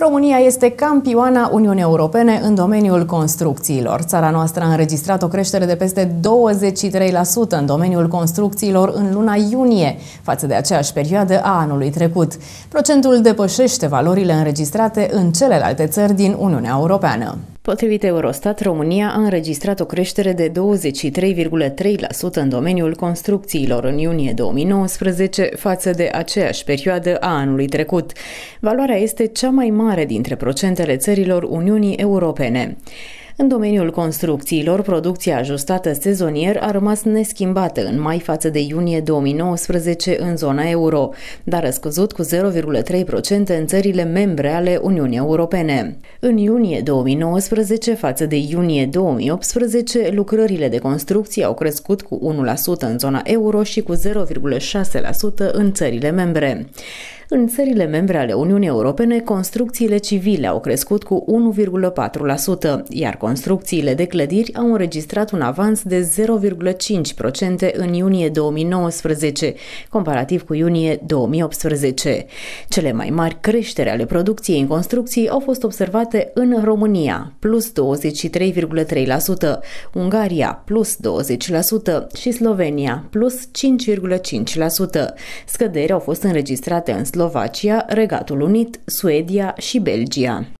România este campioana Uniunii Europene în domeniul construcțiilor. Țara noastră a înregistrat o creștere de peste 23% în domeniul construcțiilor în luna iunie, față de aceeași perioadă a anului trecut. Procentul depășește valorile înregistrate în celelalte țări din Uniunea Europeană. Potrivit Eurostat, România a înregistrat o creștere de 23,3% în domeniul construcțiilor în iunie 2019 față de aceeași perioadă a anului trecut. Valoarea este cea mai mare dintre procentele țărilor Uniunii Europene. În domeniul construcțiilor, producția ajustată sezonier a rămas neschimbată în mai față de iunie 2019 în zona euro, dar a scăzut cu 0,3% în țările membre ale Uniunii Europene. În iunie 2019 față de iunie 2018, lucrările de construcție au crescut cu 1% în zona euro și cu 0,6% în țările membre. În țările membre ale Uniunii Europene, construcțiile civile au crescut cu 1,4%, iar construcțiile de clădiri au înregistrat un avans de 0,5% în iunie 2019, comparativ cu iunie 2018. Cele mai mari creștere ale producției în construcții au fost observate în România, plus 23,3%, Ungaria, plus 20% și Slovenia, plus 5,5%. Scăderi au fost înregistrate în Slovenia, Slovacia, Regatul Unit, Suedia și Belgia.